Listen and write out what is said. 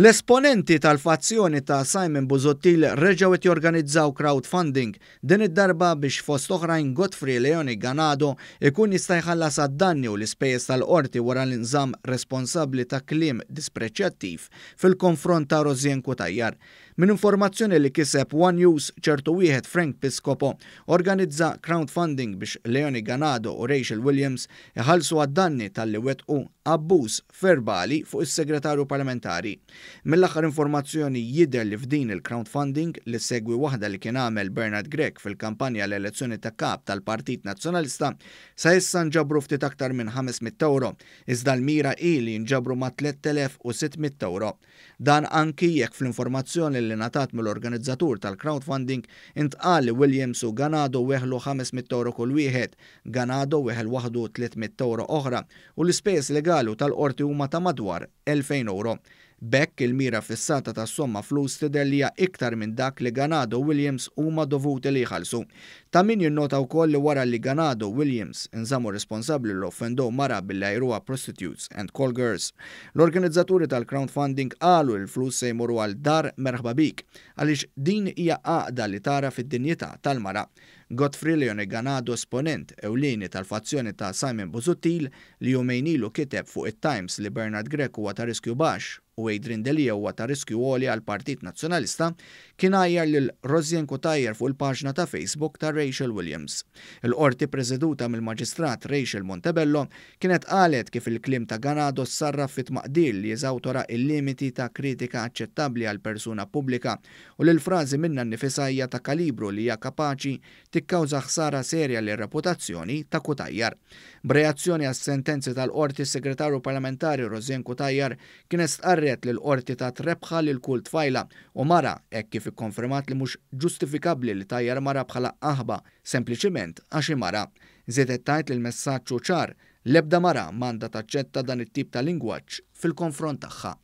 L-esponenti tal-fazzjoni ta' Simon Buzottil reġaw et jorganizzaw crowdfunding din id-darba biex fost oħrajn Godfrey Leoni Ganado ikun jista' jħallas danni u l-ispejjeż tal-qorti wara l-inżam responsabbli ta' klim dispreċjattiv fil-konfront ta' Rozien Kutajjar. Min informazzjoni li kiseb One News ċertu wieħed Frank Piscopo organizza crowdfunding biex Leoni Ganado u Rachel Williams iħallsu għad-danni tal-li wetqu abbuż verbali fuq is-segretarju parlamentari. Mill-aħħar informazzjoni jidher li f'din il-crowdfunding li segwi waħda li kien għamel Bernard Grek fil-kampanja l-elezzjoni ta' kap tal-Partit Nazzjonalista sa issa nġabru ftit aktar minn 500 euro, iżda l-mira i li nġabru ma' 3600 euro. Dan anki jekk fl-informazzjoni li natat mill-organizzatur tal-crowdfunding intqal Williams u Ganado weħlu 500 euro kull wieħed, Ganado weħel waħdu 300 euro oħra u l-ispejs legalu tal-qorti huma ta' madwar 2000 euro. Bekk il-mira fissata ta' somma flus tidellija iktar minn dak li Ganado Williams huma dovuti li jħalsu. Ta' min jinnota wkoll li wara li Ganado Williams nżamu responsabbli l offendo mara bil-lajruha prostitutes and call girls. L-organizzaturi tal-crowdfunding qalu il-flus se jmorru għal dar merħbabik, għalix għaliex din hija għaqda li tara fid-dinjità tal-mara. Godfrey Leone Ganado esponent ewlieni tal-fazzjoni ta' Simon Buzuttil li jomejnilu kiteb fuq it-Times li Bernard Greco huwa ta' riskju baxx u Adrian Delia huwa ta' riskju għoli għal Partit Nazzjonalista kien għajjar lil Rozjenko Kutajer fuq il-paġna ta' Facebook ta' Rachel Williams. Il-qorti preżeduta mill-Maġistrat Rachel Montebello kienet qalet kif il-klim ta' Ganado sarra fit maqdil li jizawtora il-limiti ta' kritika aċċettabbli għal persuna pubblika u l-frażi minna nifisajja ta' kalibru li hija kapaċi tikkawża ħsara serja l reputazzjoni ta' Kutajjar. B'reazzjoni għas-sentenzi tal-qorti segretarju parlamentari Rozjenko Kutajjar kien estqarri marret lil qorti ta' trebħa lil kull tfajla u mara hekk kif ikkonfermat li mhux ġustifikabbli li tajjar mara bħala aħba sempliċiment għax mara. Zedet tajt lil messaġġ ċar l-ebda mara manda taċċetta dan it-tip ta' lingwaġġ fil-konfront tagħha.